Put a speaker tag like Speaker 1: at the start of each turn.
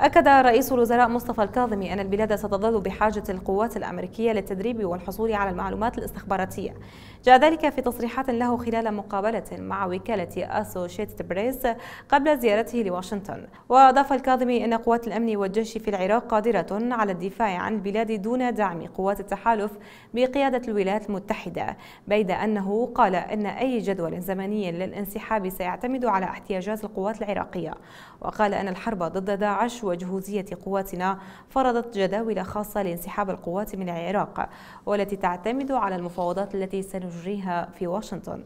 Speaker 1: أكد رئيس الوزراء مصطفى الكاظمي أن البلاد ستظل بحاجة القوات الأمريكية للتدريب والحصول على المعلومات الاستخباراتية جاء ذلك في تصريحات له خلال مقابلة مع وكالة أسوشيتد بريس قبل زيارته لواشنطن وأضاف الكاظمي أن قوات الأمن والجيش في العراق قادرة على الدفاع عن البلاد دون دعم قوات التحالف بقيادة الولايات المتحدة بيد أنه قال أن أي جدول زمني للانسحاب سيعتمد على احتياجات القوات العراقية وقال أن الحرب ضد داعش وجهوزية قواتنا فرضت جداول خاصة لانسحاب القوات من العراق والتي تعتمد على المفاوضات التي سنجريها في واشنطن